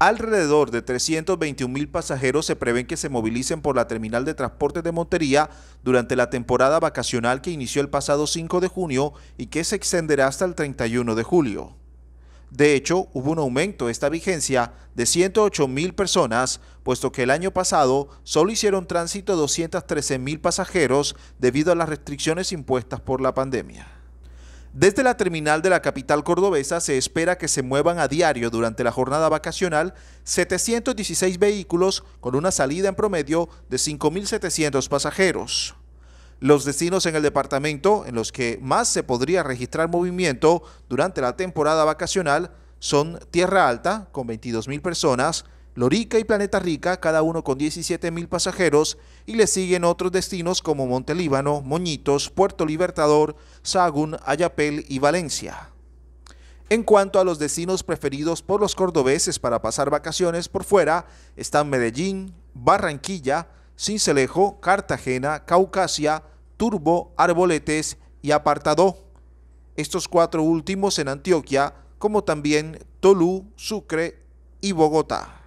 Alrededor de 321 mil pasajeros se prevén que se movilicen por la terminal de transporte de Montería durante la temporada vacacional que inició el pasado 5 de junio y que se extenderá hasta el 31 de julio. De hecho, hubo un aumento de esta vigencia de 108 mil personas, puesto que el año pasado solo hicieron tránsito 213 mil pasajeros debido a las restricciones impuestas por la pandemia. Desde la terminal de la capital cordobesa se espera que se muevan a diario durante la jornada vacacional 716 vehículos con una salida en promedio de 5.700 pasajeros. Los destinos en el departamento en los que más se podría registrar movimiento durante la temporada vacacional son Tierra Alta, con 22.000 personas, Lorica y Planeta Rica, cada uno con 17.000 pasajeros, y le siguen otros destinos como Montelíbano, Moñitos, Puerto Libertador, Sagún, Ayapel y Valencia. En cuanto a los destinos preferidos por los cordobeses para pasar vacaciones por fuera, están Medellín, Barranquilla, Cincelejo, Cartagena, Caucasia, Turbo, Arboletes y Apartadó. Estos cuatro últimos en Antioquia, como también Tolú, Sucre y Bogotá.